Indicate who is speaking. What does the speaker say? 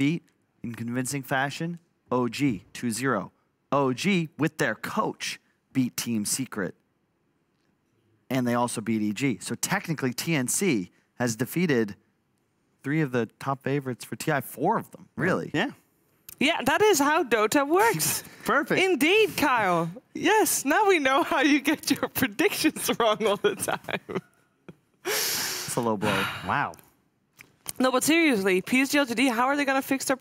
Speaker 1: beat in convincing fashion OG 2 0. OG, with their coach, beat Team Secret. And they also beat EG. So technically, TNC has defeated three of the top favorites for TI, four of them, really. Yeah.
Speaker 2: Yeah, that is how Dota works. Perfect. Indeed, Kyle. Yes, now we know how you get your predictions wrong all the time.
Speaker 3: It's a low blow. Wow. No, but seriously, PSG LGD, how are they going to fix their